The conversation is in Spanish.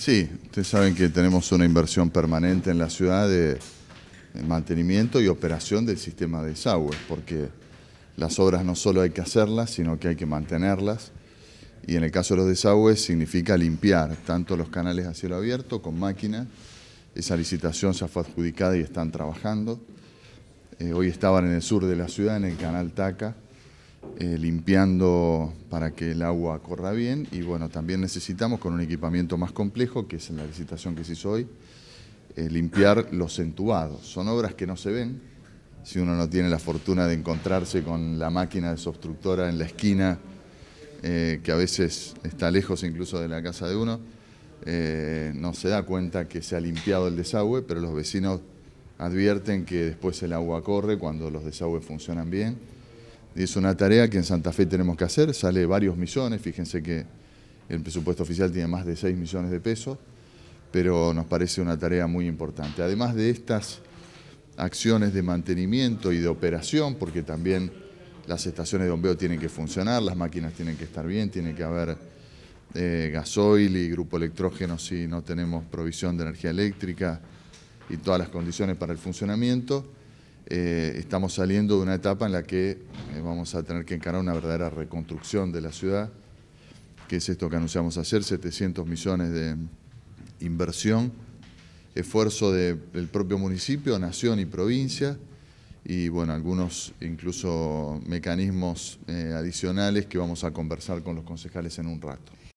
Sí, ustedes saben que tenemos una inversión permanente en la ciudad de mantenimiento y operación del sistema de desagües, porque las obras no solo hay que hacerlas, sino que hay que mantenerlas. Y en el caso de los desagües significa limpiar tanto los canales a cielo abierto con máquina, Esa licitación se fue adjudicada y están trabajando. Eh, hoy estaban en el sur de la ciudad, en el canal Taca, eh, limpiando para que el agua corra bien y bueno, también necesitamos con un equipamiento más complejo, que es en la licitación que se hizo hoy, eh, limpiar los entubados. Son obras que no se ven, si uno no tiene la fortuna de encontrarse con la máquina desobstructora en la esquina, eh, que a veces está lejos incluso de la casa de uno, no se da cuenta que se ha limpiado el desagüe, pero los vecinos advierten que después el agua corre cuando los desagües funcionan bien es una tarea que en Santa Fe tenemos que hacer, sale varios millones, fíjense que el presupuesto oficial tiene más de 6 millones de pesos, pero nos parece una tarea muy importante. Además de estas acciones de mantenimiento y de operación, porque también las estaciones de bombeo tienen que funcionar, las máquinas tienen que estar bien, tiene que haber eh, gasoil y grupo electrógeno si no tenemos provisión de energía eléctrica y todas las condiciones para el funcionamiento, eh, estamos saliendo de una etapa en la que eh, vamos a tener que encarar una verdadera reconstrucción de la ciudad, que es esto que anunciamos ayer, 700 millones de inversión, esfuerzo del propio municipio, nación y provincia, y bueno, algunos incluso mecanismos eh, adicionales que vamos a conversar con los concejales en un rato.